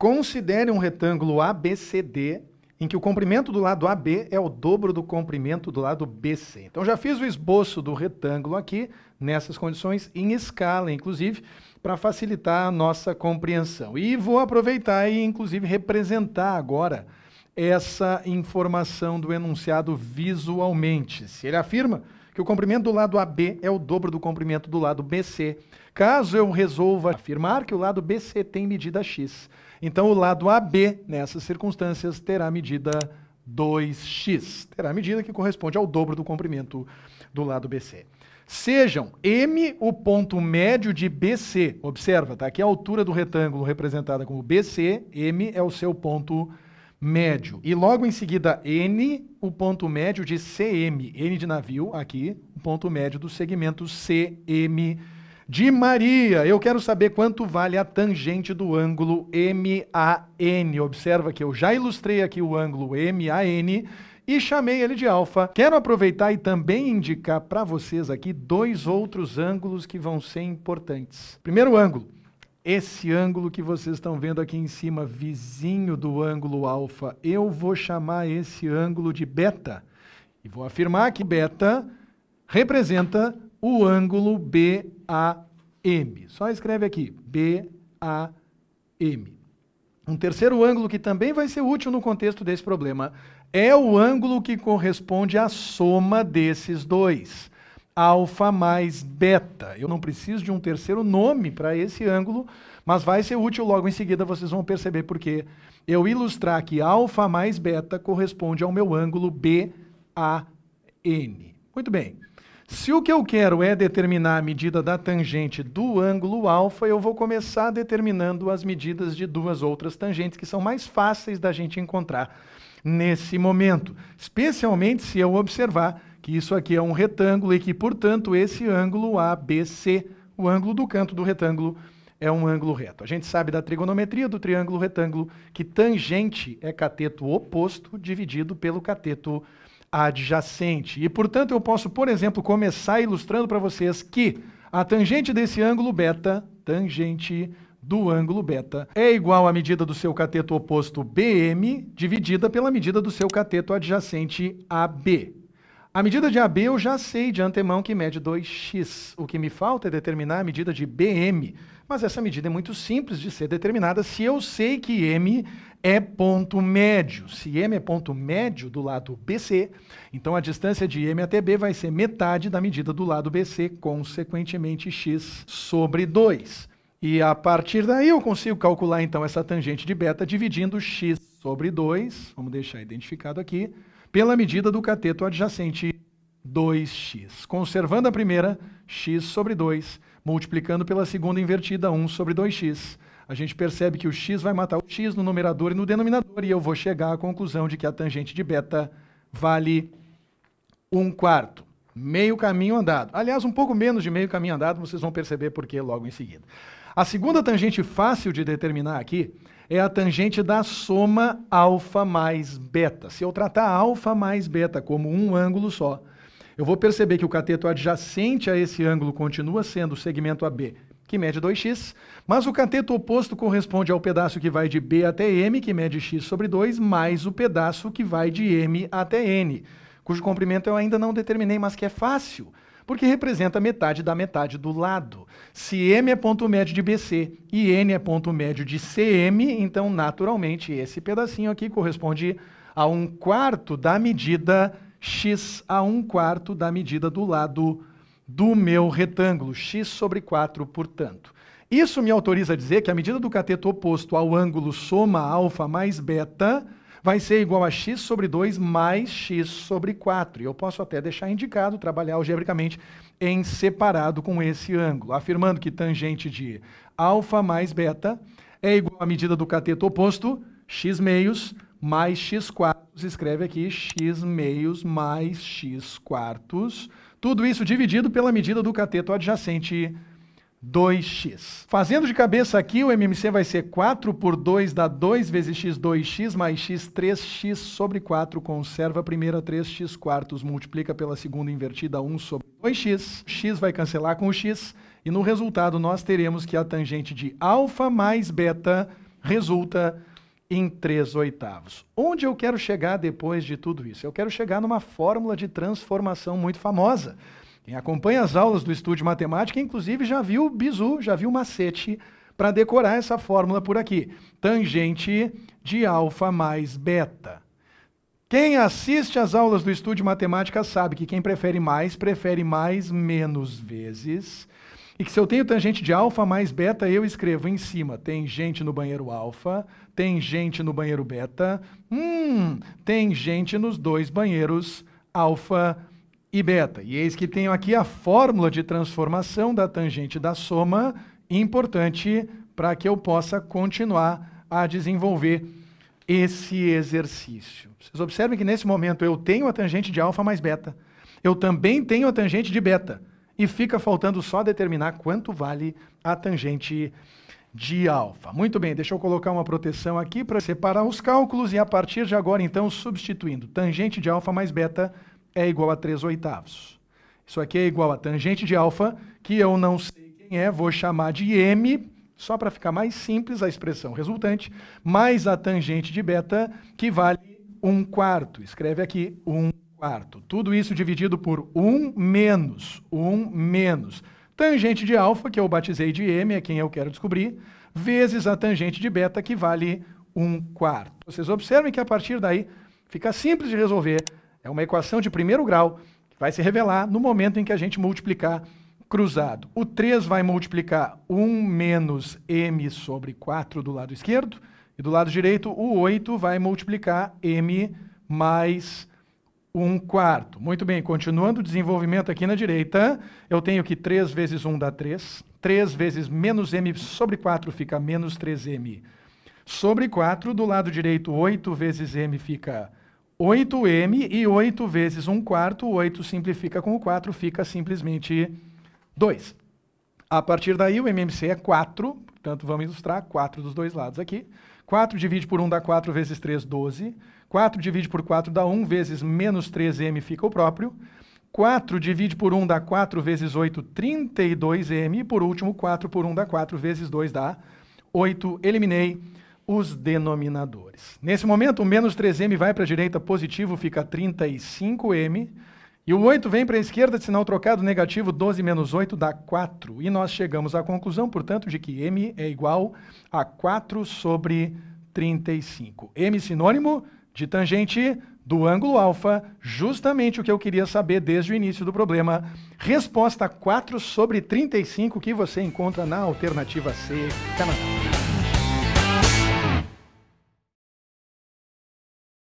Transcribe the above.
Considere um retângulo ABCD em que o comprimento do lado AB é o dobro do comprimento do lado BC. Então já fiz o esboço do retângulo aqui, nessas condições, em escala, inclusive, para facilitar a nossa compreensão. E vou aproveitar e, inclusive, representar agora essa informação do enunciado visualmente. Se ele afirma que o comprimento do lado AB é o dobro do comprimento do lado BC, caso eu resolva afirmar que o lado BC tem medida x, então, o lado AB, nessas circunstâncias, terá medida 2x. Terá medida que corresponde ao dobro do comprimento do lado BC. Sejam M o ponto médio de BC. Observa, tá? Aqui a altura do retângulo representada como BC, M é o seu ponto médio. E logo em seguida, N, o ponto médio de CM. N de navio, aqui, o ponto médio do segmento CM de Maria. Eu quero saber quanto vale a tangente do ângulo MAN. Observa que eu já ilustrei aqui o ângulo MAN e chamei ele de alfa. Quero aproveitar e também indicar para vocês aqui dois outros ângulos que vão ser importantes. Primeiro ângulo, esse ângulo que vocês estão vendo aqui em cima, vizinho do ângulo alfa, eu vou chamar esse ângulo de beta. E vou afirmar que beta representa o ângulo BAN. M. Só escreve aqui, BAM. Um terceiro ângulo que também vai ser útil no contexto desse problema é o ângulo que corresponde à soma desses dois, alfa mais beta. Eu não preciso de um terceiro nome para esse ângulo, mas vai ser útil logo em seguida, vocês vão perceber porque eu ilustrar que alfa mais beta corresponde ao meu ângulo N Muito bem. Se o que eu quero é determinar a medida da tangente do ângulo alfa, eu vou começar determinando as medidas de duas outras tangentes que são mais fáceis da gente encontrar nesse momento, especialmente se eu observar que isso aqui é um retângulo e que, portanto, esse ângulo ABC, o ângulo do canto do retângulo, é um ângulo reto. A gente sabe da trigonometria do triângulo retângulo que tangente é cateto oposto dividido pelo cateto oposto adjacente. E, portanto, eu posso, por exemplo, começar ilustrando para vocês que a tangente desse ângulo beta, tangente do ângulo beta, é igual à medida do seu cateto oposto BM dividida pela medida do seu cateto adjacente AB. A medida de AB eu já sei de antemão que mede 2x. O que me falta é determinar a medida de BM. Mas essa medida é muito simples de ser determinada se eu sei que M é ponto médio. Se M é ponto médio do lado BC, então a distância de M até B vai ser metade da medida do lado BC, consequentemente x sobre 2. E a partir daí eu consigo calcular então essa tangente de beta dividindo x sobre 2, vamos deixar identificado aqui, pela medida do cateto adjacente 2x. Conservando a primeira, x sobre 2, multiplicando pela segunda invertida, 1 sobre 2x. A gente percebe que o x vai matar o x no numerador e no denominador, e eu vou chegar à conclusão de que a tangente de beta vale 1 quarto. Meio caminho andado. Aliás, um pouco menos de meio caminho andado, vocês vão perceber por logo em seguida. A segunda tangente fácil de determinar aqui é a tangente da soma alfa mais beta. Se eu tratar alfa mais beta como um ângulo só, eu vou perceber que o cateto adjacente a esse ângulo continua sendo o segmento AB, que mede 2x, mas o cateto oposto corresponde ao pedaço que vai de B até M, que mede x sobre 2, mais o pedaço que vai de M até N, cujo comprimento eu ainda não determinei, mas que é fácil porque representa metade da metade do lado. Se M é ponto médio de BC e N é ponto médio de CM, então, naturalmente, esse pedacinho aqui corresponde a um quarto da medida x a um quarto da medida do lado do meu retângulo, x sobre 4, portanto. Isso me autoriza a dizer que a medida do cateto oposto ao ângulo soma alfa mais beta vai ser igual a x sobre 2 mais x sobre 4. E eu posso até deixar indicado trabalhar algebricamente em separado com esse ângulo, afirmando que tangente de alfa mais beta é igual à medida do cateto oposto, x meios mais x quartos, escreve aqui x meios mais x quartos, tudo isso dividido pela medida do cateto adjacente 2x. Fazendo de cabeça aqui, o MMC vai ser 4 por 2 dá 2 vezes x, 2x, mais x, 3x sobre 4, conserva a primeira, 3x quartos, multiplica pela segunda invertida, 1 sobre 2x. x vai cancelar com o x, e no resultado nós teremos que a tangente de alfa mais beta resulta em 3 oitavos. Onde eu quero chegar depois de tudo isso? Eu quero chegar numa fórmula de transformação muito famosa, quem acompanha as aulas do Estúdio Matemática, inclusive, já viu o bizu, já viu o macete para decorar essa fórmula por aqui. Tangente de alfa mais beta. Quem assiste às aulas do Estúdio Matemática sabe que quem prefere mais, prefere mais menos vezes. E que se eu tenho tangente de alfa mais beta, eu escrevo em cima, tem gente no banheiro alfa, tem gente no banheiro beta, hum, tem gente nos dois banheiros alfa e beta. E eis que tenho aqui a fórmula de transformação da tangente da soma, importante para que eu possa continuar a desenvolver esse exercício. Vocês observem que nesse momento eu tenho a tangente de alfa mais beta. Eu também tenho a tangente de beta. E fica faltando só determinar quanto vale a tangente de alfa. Muito bem, deixa eu colocar uma proteção aqui para separar os cálculos e a partir de agora, então, substituindo tangente de alfa mais beta é igual a 3 oitavos. Isso aqui é igual a tangente de alfa, que eu não sei quem é, vou chamar de m, só para ficar mais simples a expressão resultante, mais a tangente de beta, que vale 1 quarto. Escreve aqui 1 quarto. Tudo isso dividido por 1 menos, 1 menos. Tangente de alfa, que eu batizei de m, é quem eu quero descobrir, vezes a tangente de beta, que vale 1 quarto. Vocês observem que a partir daí fica simples de resolver é uma equação de primeiro grau que vai se revelar no momento em que a gente multiplicar cruzado. O 3 vai multiplicar 1 menos m sobre 4 do lado esquerdo, e do lado direito, o 8 vai multiplicar m mais 1 quarto. Muito bem, continuando o desenvolvimento aqui na direita, eu tenho que 3 vezes 1 dá 3, 3 vezes menos m sobre 4 fica menos 3m sobre 4, do lado direito 8 vezes m fica 8m e 8 vezes 1 quarto, 8 simplifica com o 4, fica simplesmente 2. A partir daí, o MMC é 4, portanto, vamos ilustrar 4 dos dois lados aqui. 4 divide por 1 dá 4 vezes 3, 12. 4 divide por 4 dá 1 vezes menos 3m fica o próprio. 4 divide por 1 dá 4 vezes 8, 32m. E por último, 4 por 1 dá 4 vezes 2 dá 8. Eliminei os denominadores. Nesse momento, o menos 3m vai para a direita, positivo fica 35m. E o 8 vem para a esquerda, sinal trocado, negativo, 12 menos 8 dá 4. E nós chegamos à conclusão, portanto, de que m é igual a 4 sobre 35. m sinônimo de tangente do ângulo alfa, justamente o que eu queria saber desde o início do problema. Resposta 4 sobre 35 que você encontra na alternativa C. Até mais.